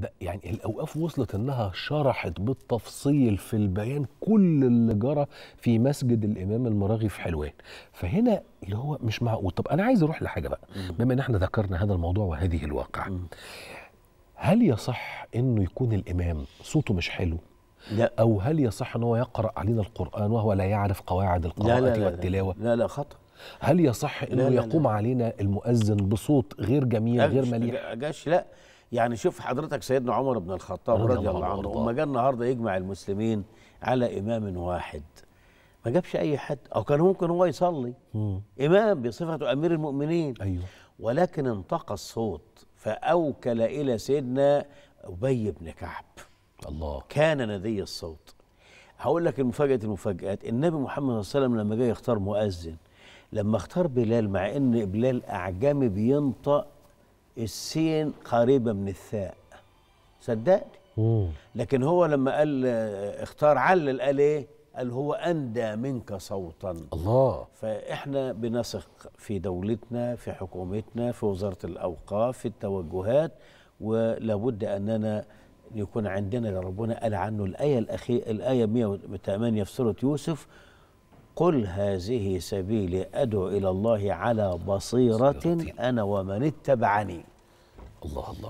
ده يعني الاوقاف وصلت انها شرحت بالتفصيل في البيان كل اللي جرى في مسجد الامام المراغي في حلوان فهنا اللي هو مش معقول طب انا عايز اروح لحاجه بقى بما ان احنا ذكرنا هذا الموضوع وهذه الواقعه هل يصح انه يكون الامام صوته مش حلو لا او هل يصح ان هو يقرا علينا القران وهو لا يعرف قواعد القراءه لا لا والتلاوه لا لا, لا خطا هل يصح انه لا لا يقوم لا. علينا المؤذن بصوت غير جميل غير مليح لا يعني شوف حضرتك سيدنا عمر بن الخطاب رضي, الله عنه لما جه النهارده يجمع المسلمين على امام واحد ما جابش اي حد او كان ممكن هو يصلي مم. امام بصفته امير المؤمنين ايوه ولكن انطق الصوت فاوكل الى سيدنا ابي بن كعب الله كان ندي الصوت هقول لك المفاجاه المفاجات النبي محمد صلى الله عليه وسلم لما جاي يختار مؤذن لما اختار بلال مع ان بلال اعجمي بينطق السين قريبة من الثاء صدقني لكن هو لما قال اختار علل قال ايه قال هو أندى منك صوتا الله فإحنا بنثق في دولتنا في حكومتنا في وزارة الأوقاف في التوجهات ولابد أننا يكون عندنا اللي ربنا قال عنه الآية الأخيرة الآية 108 في سورة يوسف قل هذه سبيلي أدعو إلى الله على بصيرة أنا ومن اتبعني الله الله